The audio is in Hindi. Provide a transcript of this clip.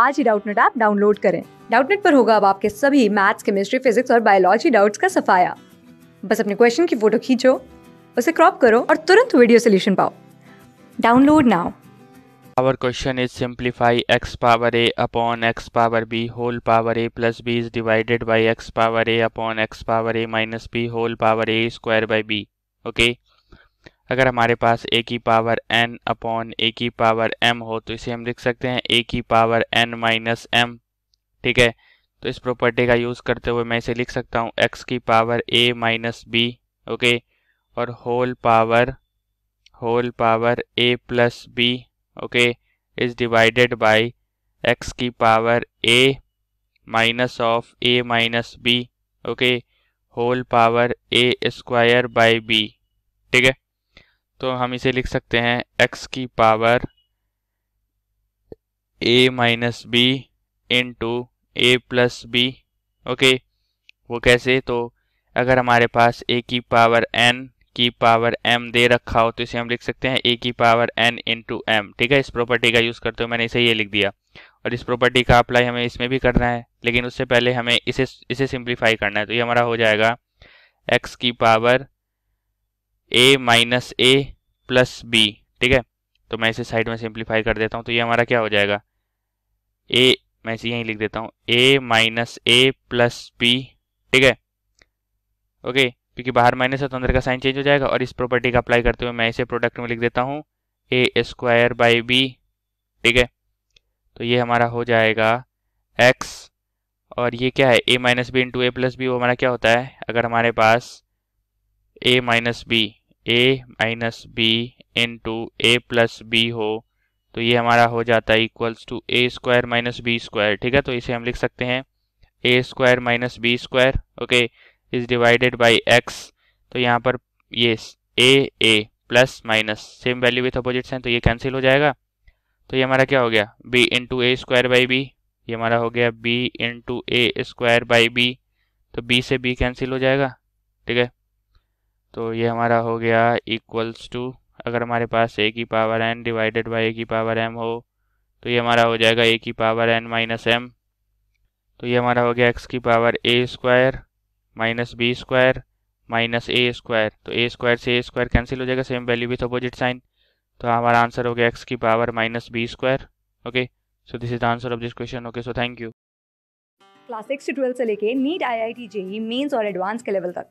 आज ही डाउटनेट ऐप डाउनलोड करें डाउटनेट पर होगा अब आपके सभी मैथ्स केमिस्ट्री फिजिक्स और बायोलॉजी डाउट्स का सफाया बस अपने क्वेश्चन की फोटो खींचो उसे क्रॉप करो और तुरंत वीडियो सोल्यूशन पाओ download now our question is simplify x power a upon x power b whole power a plus b is divided by x power a upon x power a minus b whole power a square by b okay अगर हमारे पास ए की पावर एन अपॉन ए की पावर एम हो तो इसे हम लिख सकते हैं ए की पावर एन माइनस एम ठीक है तो इस प्रॉपर्टी का यूज़ करते हुए मैं इसे लिख सकता हूँ एक्स की power A minus B okay और whole power whole power A plus B okay is divided by X की power A minus of A minus B okay whole power A square by B ठीक है तो हम इसे लिख सकते हैं x की power a minus B into A plus B okay वो कैसे तो अगर हमारे पास a की पावर n की पावर m दे रखा हो तो इसे हम लिख सकते हैं a की पावर n इंटू एम ठीक है इस प्रॉपर्टी का यूज़ करते हुए मैंने इसे ये लिख दिया और इस प्रॉपर्टी का अप्लाई हमें इसमें भी करना है लेकिन उससे पहले हमें इसे इसे सिंप्लीफाई करना है तो ये हमारा हो जाएगा एक्स की power A minus A plus B ठीक है तो मैं इसे साइड में सिंप्लीफाई कर देता हूँ तो ये हमारा क्या हो जाएगा ए मैं इसे यहीं लिख देता हूँ A minus A plus B ठीक है ओके क्योंकि बाहर माइनस है तो अंदर का साइन चेंज हो जाएगा और इस प्रॉपर्टी का अप्लाई करते हुए मैं इसे प्रोडक्ट में लिख देता हूँ ए स्क्वायर बाई बी ठीक है तो ये हमारा हो जाएगा एक्स और ये क्या है A minus B into A plus B वो हमारा क्या होता है अगर हमारे पास A minus B A minus B into A plus B हो तो ये हमारा हो जाता है equals to A square minus B square ठीक है तो इसे हम लिख सकते हैं A square minus B square okay is divided by X तो यहाँ पर ये A A plus minus same value with opposites हैं तो ये कैंसिल हो जाएगा तो ये हमारा क्या हो गया b into a square by b ये हमारा हो गया b into a square by b तो बी से बी कैंसिल हो जाएगा ठीक है तो ये हमारा हो गया इक्वल्स टू अगर हमारे पास ए की power n divided by a की पावर एम हो तो ये हमारा हो जाएगा ए की पावर एन माइनस एम तो ये हमारा हो गया एक्स की power A square minus B square minus a square तो ए स्क्वायर से ए स्क्वायर कैंसिल हो जाएगा same value with opposite sign तो हमारा आंसर हो गया एक्स की power minus B square okay so this is the answer of this question okay so thank you class six से लेके NEET I I T JEE Mains और एडवांस के लेवल तक